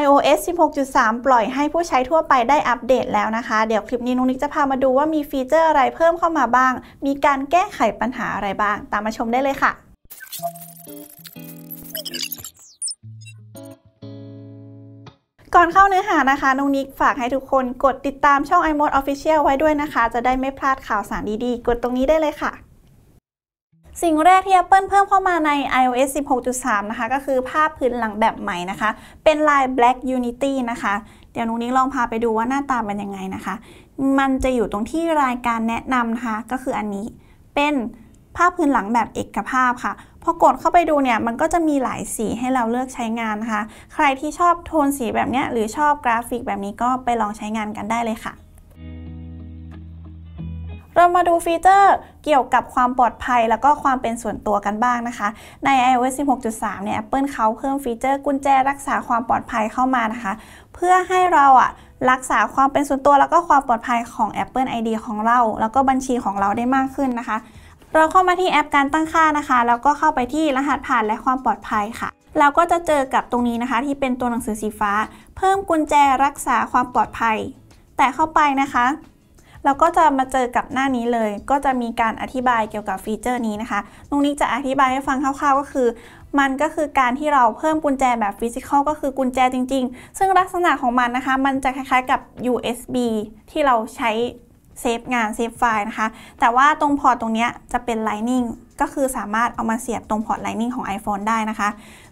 iOS 16.3 ปล่อยให้ผู้ใช้ทั่วไปได้อัปเดตแล้วนะคะ เดี๋ยวคลิปนี้นุ้งนิกจะพามาดูว่ามีฟีเจอร์อะไรเพิ่มเข้ามาบ้าง มีการแก้ไขปัญหาอะไรบ้าง ตามมาชมได้เลยค่ะ ก่อนเข้าเนื้อหานะคะนุ้งนิก ฝากให้ทุกคนกดติดตามช่อง iMode Official ไว้ด้วยนะคะ จะได้ไม่พลาดข่าวสารดีๆ กดตรงนี้ได้เลยค่ะสิ่งแรกที่ Apple เพิ่มเข้ามาใน iOS 16.3 นะคะก็คือภาพพื้นหลังแบบใหม่นะคะ เป็นลาย Black Unity นะคะ เดี๋ยวนุนี้ลองพาไปดูว่าหน้าตาเป็นยังไงนะคะ มันจะอยู่ตรงที่รายการแนะนำนะคะ ก็คืออันนี้เป็นภาพพื้นหลังแบบเอกภาพค่ะพอกดเข้าไปดูเนี่ยมันก็จะมีหลายสีให้เราเลือกใช้งานนะคะ ใครที่ชอบโทนสีแบบนี้หรือชอบกราฟิกแบบนี้ก็ไปลองใช้งานกันได้เลยค่ะเรามาดูฟีเจอร์เกี่ยวกับความปลอดภัย แล้วก็ความเป็นส่วนตัวกันบ้างนะคะ ใน iOS 16.3 เนี่ย Apple เขาเพิ่มฟีเจอร์ กุญแจรักษาความปลอดภัยเข้ามานะคะ เพื่อให้เราอะรักษาความเป็นส่วนตัวแล้วก็ความปลอดภัยของ Apple ID ของเรา แล้วก็บัญชีของเราได้มากขึ้นนะคะ เราเข้ามาที่แอปการตั้งค่านะคะ แล้วก็เข้าไปที่รหัสผ่านและความปลอดภัยค่ะ เราก็จะเจอกับตรงนี้นะคะ ที่เป็นตัวหนังสือสีฟ้า เพิ่มกุญแจรักษาความปลอดภัย แต่เข้าไปนะคะเราก็จะมาเจอกับหน้านี้เลย ก็จะมีการอธิบายเกี่ยวกับฟีเจอร์นี้นะคะ ตรงนี้จะอธิบายให้ฟังคร่าวๆ ก็คือ มันก็คือการที่เราเพิ่มกุญแจแบบฟิสิกอลก็คือกุญแจจริงๆ ซึ่งลักษณะของมันนะคะ มันจะคล้ายๆกับ USB ที่เราใช้เซฟงานเซฟไฟล์นะคะ แต่ว่าตรงพอร์ตตรงนี้จะเป็น Lightning ก็คือสามารถเอามาเสียบตรงพอร์ต Lightning ของ iPhone ได้นะคะ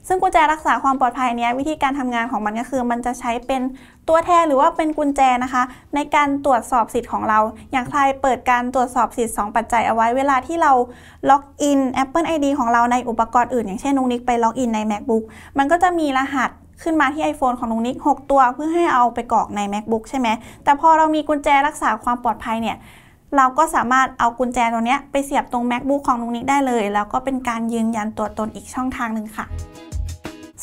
ซึ่งกุญแจรักษาความปลอดภัยนี้ วิธีการทำงานของมันก็คือ มันจะใช้เป็นตัวแทนหรือว่าเป็นกุญแจนะคะ ในการตรวจสอบสิทธิ์ของเรา อย่างใครเปิดการตรวจสอบสิทธิ์2ปัจจัยเอาไว้เวลาที่เราล็อกอิน Apple ID ของเราในอุปกรณ์อื่นอย่างเช่นนุงนิกไปล็อกอินใน MacBook มันก็จะมีรหัสขึ้นมาที่ iPhone ของน้องนิก 6 ตัวเพื่อให้เอาไปกรอกใน macbook ใช่ไหม แต่พอเรามีกุญแจรักษาความปลอดภัยเนี่ย เราก็สามารถเอากุญแจตัวนี้ไปเสียบตรง macbook ของน้องนิกได้เลย แล้วก็เป็นการยืนยันตัวตนอีกช่องทางหนึ่งค่ะ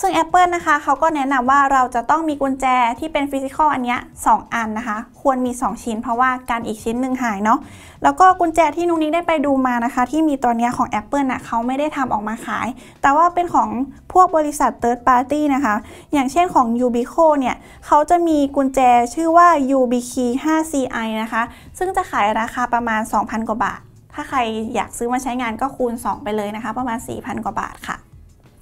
ซึ่ง Apple นะคะเขาก็แนะนำว่าเราจะต้องมีกุญแจที่เป็นฟิสิกอลอันนี้2 อันนะคะ ควรมี 2 ชิ้นเพราะว่าการอีกชิ้นหนึ่งหายเนาะแล้วก็กุญแจที่นุ้งนิ้งได้ไปดูมานะคะ ที่มีตัวนี้ของ Apple นะ่ะเขาไม่ได้ทำออกมาขาย แต่ว่าเป็นของพวกบริษัท Third Party นะคะ อย่างเช่นของ Ubico เนี่ยเขาจะมีกุญแจชื่อว่า YubiKey 5CI นะคะ ซึ่งจะขายราคาประมาณ 2,000 กว่าบาท ถ้าใครอยากซื้อมาใช้งานก็คูณ 2 ไปเลยนะคะ ประมาณ4,000กว่าบาทค่ะ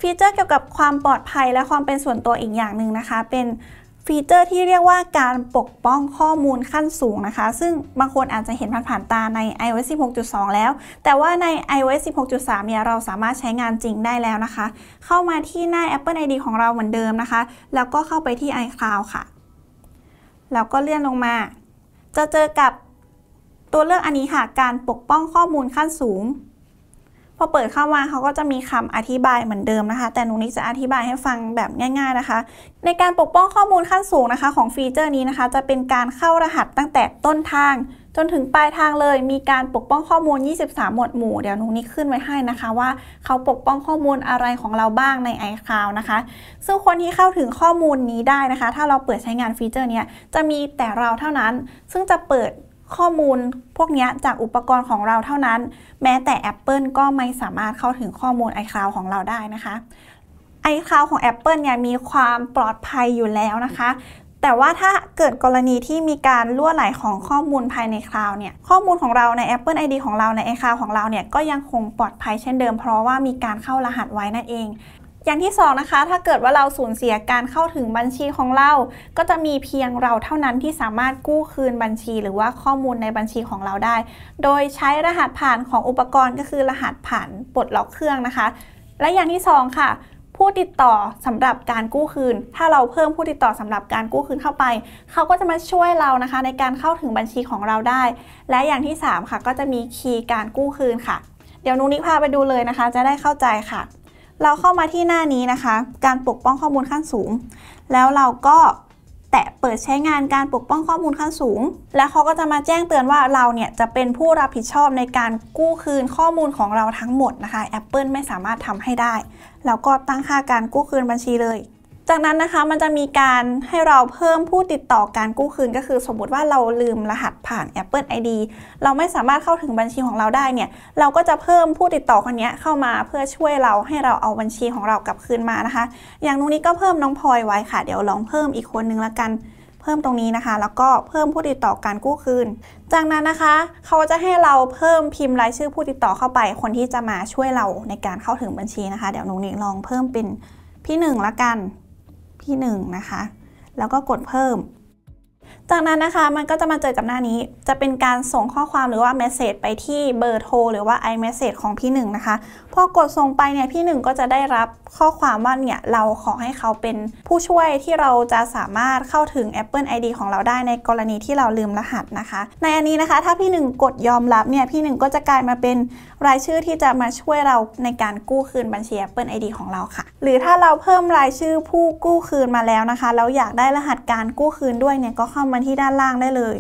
ฟีเจอร์เกี่ยวกับความปลอดภัยและความเป็นส่วนตัวอีกอย่างหนึ่งนะคะ เป็นฟีเจอร์ที่เรียกว่าการปกป้องข้อมูลขั้นสูงนะคะ ซึ่งบางคนอาจจะเห็นผ่านผ่านตาใน iOS 16.2 แล้ว แต่ว่าใน iOS 16.3 เนี่ยเราสามารถใช้งานจริงได้แล้วนะคะ เข้ามาที่หน้า Apple ID ของเราเหมือนเดิมนะคะ แล้วก็เข้าไปที่ iCloud ค่ะ แล้วก็เลื่อนลงมา จะเจอกับตัวเลือกอันนี้ค่ะการปกป้องข้อมูลขั้นสูงพอเปิดเข้ามาเขาก็จะมีคำอธิบายเหมือนเดิมนะคะ แต่หนูนี้จะอธิบายให้ฟังแบบง่าย ๆนะคะ ในการปกป้องข้อมูลขั้นสูงนะคะของฟีเจอร์นี้นะคะ จะเป็นการเข้ารหัสตั้งแต่ต้นทาง จนถึงปลายทางเลย มีการปกป้องข้อมูล 23 หมวดหมู่เดี๋ยวหนูนี้ขึ้นไว้ให้นะคะว่าเขาปกป้องข้อมูลอะไรของเราบ้างใน iCloud นะคะ ซึ่งคนที่เข้าถึงข้อมูลนี้ได้นะคะ ถ้าเราเปิดใช้งานฟีเจอร์นี้จะมีแต่เราเท่านั้นซึ่งจะเปิดข้อมูลพวกนี้จากอุปกรณ์ของเราเท่านั้น แม้แต่ Apple ก็ไม่สามารถเข้าถึงข้อมูล iCloud ของเราได้นะคะ iCloud ของ Apple เนี่ยมีความปลอดภัยอยู่แล้วนะคะแต่ว่าถ้าเกิดกรณีที่มีการล่วไหลของข้อมูลภายในคลาวด์เนี่ยข้อมูลของเราใน Apple ID ของเราใน iCloud ของเราเนี่ยก็ยังคงปลอดภัยเช่นเดิม เพราะว่ามีการเข้ารหัสไว้นั่นเองอย่างที่2นะคะถ้าเกิดว่าเราสูญเสียการเข้าถึงบัญชีของเรา ก็จะมีเพียงเราเท่านั้นที่สามารถกู้คืนบัญชี หรือว่าข้อมูลในบัญชีของเราได้ โดยใช้รหัสผ่านของอุปกรณ์ก็คือรหัสผ่านปลดล็อกเครื่องนะคะ และอย่างที่ 2 ค่ะ ผู้ติดต่อสำหรับการกู้คืน ถ้าเราเพิ่มผู้ติดต่อสำหรับการกู้คืนเข้าไป เขาก็จะมาช่วยเรานะคะ ในการเข้าถึงบัญชีของเราได้ และอย่างที่ 3 ค่ะ ก็จะมีคีย์การกู้คืนค่ะ เดี๋ยวนุ้นนิ้พาไปดูเลยนะคะ จะได้เข้าใจค่ะเราเข้ามาที่หน้านี้นะคะ การปกป้องข้อมูลขั้นสูง แล้วเราก็แตะเปิดใช้งานการปกป้องข้อมูลขั้นสูง และเขาก็จะมาแจ้งเตือนว่าเราเนี่ยจะเป็นผู้รับผิดชอบในการกู้คืนข้อมูลของเราทั้งหมดนะคะ Apple ไม่สามารถทำให้ได้แล้วก็ตั้งค่าการกู้คืนบัญชีเลยจากนั้นนะคะ มันจะมีการให้เราเพิ่มผู้ติดต่อการกู้คืน ก็คือสมมติว่าเราลืมรหัสผ่าน Apple ID เราไม่สามารถเข้าถึงบัญชีของเราได้เนี่ย เราก็จะเพิ่มผู้ติดต่อคนนี้เข้ามาเพื่อช่วยเราให้เราเอาบัญชีของเรากลับคืนมานะคะ อย่างนรงนนี้ก็เพิ่มน้องพลอยไว้ค่ะ เดี๋ยวลองเพิ่มอีกคนนึงละกัน เพิ่มตรงนี้นะคะ แล้วก็เพิ่มผู้ติดต่อการกู้คืนจากนั้นนะคะ เขาจะให้เราเพิ่มพิมพ์รายชื่อผู้ติดต่อเข้าไป คนที่จะมาช่วยเราในการเข้าถึงบัญชีนะคะ เดี๋ยวหนูนี่ลองเพิ่มเป็นพี่หนึ่งละกันที่ 1 นะคะ แล้วก็กดเพิ่ม จากนั้นนะคะ มันก็จะมาเจอกับหน้านี้ จะเป็นการส่งข้อความหรือว่าเมสเซจไปที่เบอร์โทร หรือว่า iMessage ของพี่ 1 นะคะ พอกดส่งไปเนี่ย พี่ 1 ก็จะได้รับข้อความว่าเนี่ย เราขอให้เขาเป็นผู้ช่วยที่เราจะสามารถเข้าถึง Apple ID ของเราได้ในกรณีที่เราลืมรหัสนะคะ ในอันนี้นะคะ ถ้าพี่ 1 กดยอมรับเนี่ย พี่ 1 ก็จะกลายมาเป็นรายชื่อที่จะมาช่วยเราในการกู้คืนบัญชี Apple ID ของเราค่ะ หรือถ้าเราเพิ่มรายชื่อผู้กู้คืนมาแล้วนะคะ แล้วอยากได้รหัสการกู้คืนด้วยเนี่ย ก็เข้ามาที่ด้านล่างได้เลย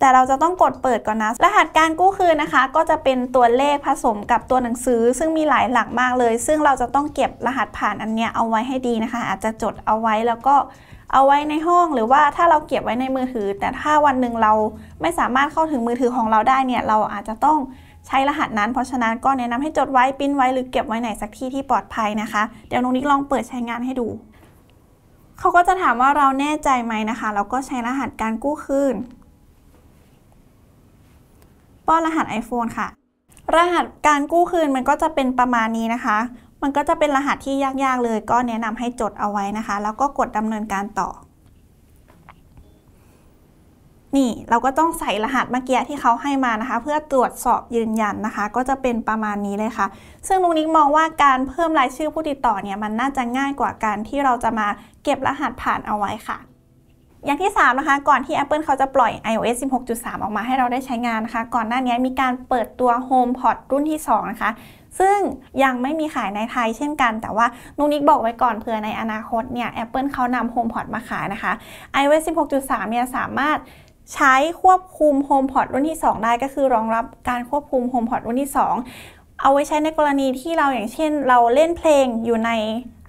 แต่เราจะต้องกดเปิดก่อนนะ รหัสการกู้คืนนะคะ ก็จะเป็นตัวเลขผสมกับตัวหนังสือ ซึ่งมีหลายหลักมากเลย ซึ่งเราจะต้องเก็บรหัสผ่านอันเนี้ยเอาไว้ให้ดีนะคะ อาจจะจดเอาไว้แล้วก็เอาไว้ในห้อง หรือว่าถ้าเราเก็บไว้ในมือถือ แต่ถ้าวันหนึ่งเราไม่สามารถเข้าถึงมือถือของเราได้เนี่ย เราอาจจะต้องใช้รหัสนั้น เพราะฉะนั้นก็แนะนำให้จดไว้ปิ้นไว้หรือเก็บไว้ไหนสักที่ที่ปลอดภัยนะคะ เดี๋ยวน้องนิกลองเปิดใช้งานให้ดู เขาก็จะถามว่าเราแน่ใจไหมนะคะเราก็ใช้รหัสการกู้คืนป้อนรหัส iPhone ค่ะ รหัสการกู้คืนมันก็จะเป็นประมาณนี้นะคะ มันก็จะเป็นรหัสที่ยากๆเลย ก็แนะนำให้จดเอาไว้นะคะ แล้วก็กดดำเนินการต่อ นี่เราก็ต้องใส่รหัสเมื่อกี้ที่เขาให้มานะคะเพื่อตรวจสอบยืนยันนะคะ ก็จะเป็นประมาณนี้เลยค่ะ ซึ่งลุงนิกมองว่าการเพิ่มรายชื่อผู้ติดต่อเนี่ย มันน่าจะง่ายกว่าการที่เราจะมาเก็บรหัสผ่านเอาไว้ค่ะอย่างที่3นะคะก่อนที่ Apple เขาจะปล่อย iOS 16.3 ออกมาให้เราได้ใช้งานนะคะก่อนหน้านี้มีการเปิดตัว HomePod รุ่นที่ 2 นะคะ ซึ่งยังไม่มีขายในไทย เช่นกัน แต่ว่านุนิกบอกไว้ก่อนเผื่อในอนาคตเนี่ย Apple เขานำ HomePod มาขายนะคะ iOS 16.3 เนี่ยสามารถใช้ควบคุม HomePod รุ่นที่ 2 ได้ก็คือรองรับการควบคุม HomePod รุ่นที่ 2เอาไว้ใช้ในกรณีที่เราอย่างเช่นเราเล่นเพลงอยู่ใน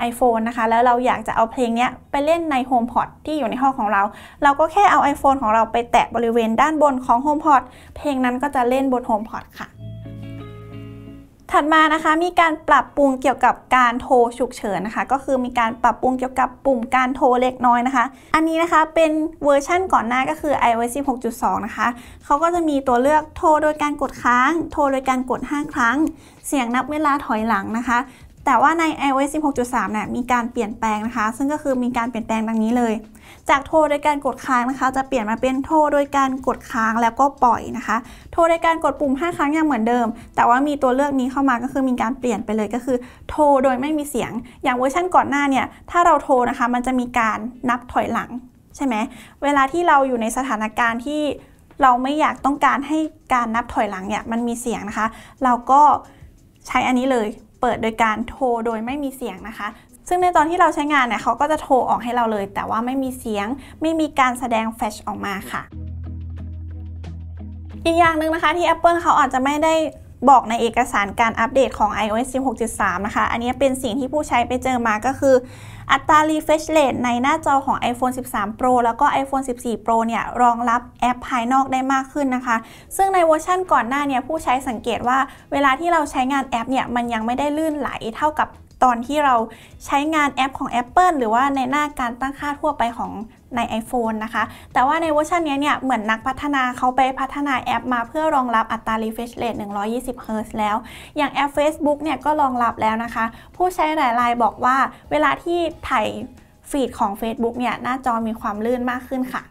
iPhone นะคะ แล้วเราอยากจะเอาเพลงนี้ไปเล่นใน HomePod ที่อยู่ในห้องของเรา เราก็แค่เอา iPhone ของเราไปแตะบริเวณด้านบนของ HomePod เพลงนั้นก็จะเล่นบน HomePod ค่ะถัดมานะคะมีการปรับปรุงเกี่ยวกับการโทรฉุกเฉินนะคะ ก็คือมีการปรับปรุงเกี่ยวกับปุ่มการโทรเล็กน้อยนะคะ อันนี้นะคะเป็นเวอร์ชั่นก่อนหน้าก็คือ iOS 16.2 นะคะเขาก็จะมีตัวเลือกโทรโดยการกดค้าง โทรโดยการกด5ครั้ง เสียงนับเวลาถอยหลังนะคะแต่ว่าใน iOS 16.3เนี่ยมีการเปลี่ยนแปลงนะคะ ซึ่งก็คือมีการเปลี่ยนแปลงดังนี้เลย จากโทรโดยการกดค้างนะคะ จะเปลี่ยนมาเป็นโทรโดยการกดค้างแล้วก็ปล่อยนะคะ โทรโดยการกดปุ่ม5ครั้งยังเหมือนเดิม แต่ว่ามีตัวเลือกนี้เข้ามาก็คือมีการเปลี่ยนไปเลยก็คือ โทรโดยไม่มีเสียง อย่างเวอร์ชันก่อนหน้าเนี่ยถ้าเราโทรนะคะ มันจะมีการนับถอยหลัง ใช่ไหมเวลาที่เราอยู่ในสถานการณ์ที่เราไม่อยากต้องการให้การนับถอยหลังเนี่ยมันมีเสียงนะคะ เราก็ใช้อันนี้เลยเปิดโดยการโทรโดยไม่มีเสียงนะคะ ซึ่งในตอนที่เราใช้งานเนี่ยเขาก็จะโทรออกให้เราเลย แต่ว่าไม่มีเสียง ไม่มีการแสดงแฟลชออกมาค่ะ อีกอย่างหนึ่งนะคะที่ Apple เขาอาจจะไม่ได้บอกในเอกสารการอัปเดตของ iOS 16.3 นะคะ อันนี้เป็นสิ่งที่ผู้ใช้ไปเจอมาก็คือ อัตรา refresh rate ในหน้าจอของ iPhone 13 Pro แล้วก็ iPhone 14 Pro เนี่ยรองรับแอปภายนอกได้มากขึ้นนะคะ ซึ่งในเวอร์ชั่นก่อนหน้าเนี่ยผู้ใช้สังเกตว่า เวลาที่เราใช้งานแอปเนี่ยมันยังไม่ได้ลื่นไหลเท่ากับตอนที่เราใช้งานแอปของ Apple หรือว่าในหน้าการตั้งค่าทั่วไปของใน iPhone นะคะ แต่ว่าในเวอร์ชันนี้เนี่ยเหมือนนักพัฒนาเขาไปพัฒนาแอปมาเพื่อรองรับอัตรา refresh rate 120 Hz แล้ว อย่างแอป Facebook เนี่ยก็รองรับแล้วนะคะ ผู้ใช้หลายรายบอกว่าเวลาที่ถ่ายฟีดของ Facebook เนี่ยหน้าจอมีความลื่นมากขึ้นค่ะ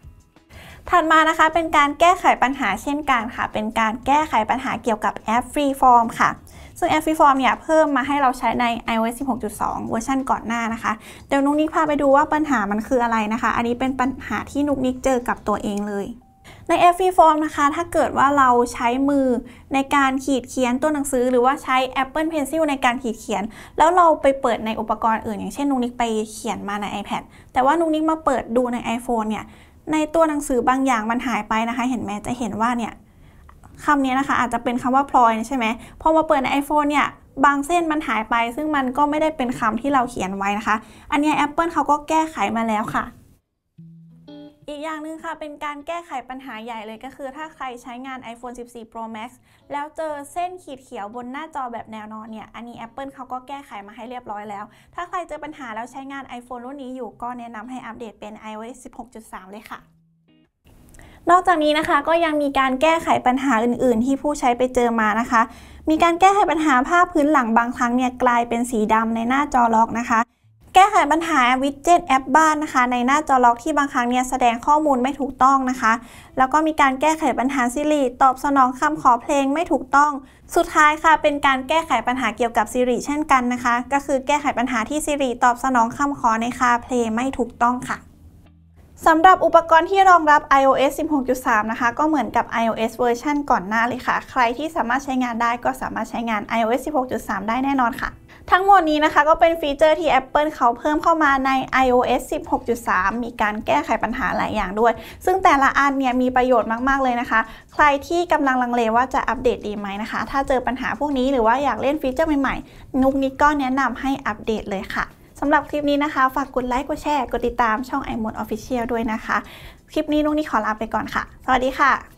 ถัดมานะคะเป็นการแก้ไขปัญหาเช่นกันค่ะ เป็นการแก้ไขปัญหาเกี่ยวกับแอปฟรีฟอร์มค่ะซึ่งฟรีฟ f o r m เนี่ยเพิ่มมาให้เราใช้ใน iOS 16.2 เวอร์ชันก่อนหน้านะคะ เดี๋ยวนุกนิกพาไปดูว่าปัญหามันคืออะไรนะคะ อันนี้เป็นปัญหาที่นุกนิกเจอกับตัวเองเลย ใน f ฟ form นะคะ ถ้าเกิดว่าเราใช้มือในการขีดเขียนตัวหนังสือ หรือว่าใช้ Apple Pencil ในการขีดเขียน แล้วเราไปเปิดในอุปกรณ์อื่นอย่างเช่นนุกนิกไปเขียนมาใน iPad แต่ว่านุกนิกมาเปิดดูใน iPhone เนี่ยในตัวหนังสือบางอย่างมันหายไปนะคะ เห็นไหมจะเห็นว่าเนี่ยคำนี้นะคะอาจจะเป็นคำว่าพลอยใช่ไหมพอมาเปิดใน iPhone เนี่ย บางเส้นมันหายไปซึ่งมันก็ไม่ได้เป็นคำที่เราเขียนไว้นะคะ อันนี้ Apple เขาก็แก้ไขมาแล้วค่ะ อีกอย่างหนึ่งค่ะ เป็นการแก้ไขปัญหาใหญ่เลยก็คือถ้าใครใช้งาน iPhone 14 Pro Max แล้วเจอเส้นขีดเขียวบนหน้าจอแบบแนวนอนเนี่ยอันนี้ Apple เขาก็แก้ไขมาให้เรียบร้อยแล้ว ถ้าใครเจอปัญหาแล้วใช้งาน iPhone รุ่นนี้อยู่ก็แนะนำให้อัปเดตเป็น iOS 16.3 เลยค่ะนอกจากนี้นะคะก็ยังมีการแก้ไขปัญหาอื่น ๆ ที่ผู้ใช้ไปเจอมานะคะ มีการแก้ไขปัญหาภาพพื้นหลังบางครั้งเนี่ยกลายเป็นสีดำในหน้าจอล็อกนะคะ แก้ไขปัญหาวิดเจ็ตแอปบ้านนะคะในหน้าจอล็อกที่บางครั้งเนี่ยแสดงข้อมูลไม่ถูกต้องนะคะ แล้วก็มีการแก้ไขปัญหาซิริตอบสนองคำขอเพลงไม่ถูกต้อง สุดท้ายค่ะ เป็นการแก้ไขปัญหาเกี่ยวกับซิริเช่นกันนะคะ ก็คือแก้ไขปัญหาที่ซิริตอบสนองคำขอในคาเพลงไม่ถูกต้องค่ะสำหรับอุปกรณ์ที่รองรับ iOS 16.3 นะคะก็เหมือนกับ iOS เวอร์ชันก่อนหน้าเลยค่ะ ใครที่สามารถใช้งานได้ก็สามารถใช้งาน iOS 16.3 ได้แน่นอนค่ะ ทั้งหมดนี้นะคะ ก็เป็นฟีเจอร์ที่ Apple เขาเพิ่มเข้ามาใน iOS 16.3 มีการแก้ไขปัญหาหลายอย่างด้วย ซึ่งแต่ละอันเนี่ยมีประโยชน์มาก ๆ เลยนะคะ ใครที่กำลังลังเลว่าจะอัปเดตดีไหมนะคะ ถ้าเจอปัญหาพวกนี้หรือว่าอยากเล่นฟีเจอร์ใหม่ๆนุกนิกก็แนะนำให้อัปเดตเลยค่ะสำหรับคลิปนี้นะคะฝากกดไลค์กดแชร์กดติดตามช่องไอมอนออฟฟิเชียลด้วยนะคะ คลิปนี้นุ่งนี่ขอลาไปก่อนค่ะ สวัสดีค่ะ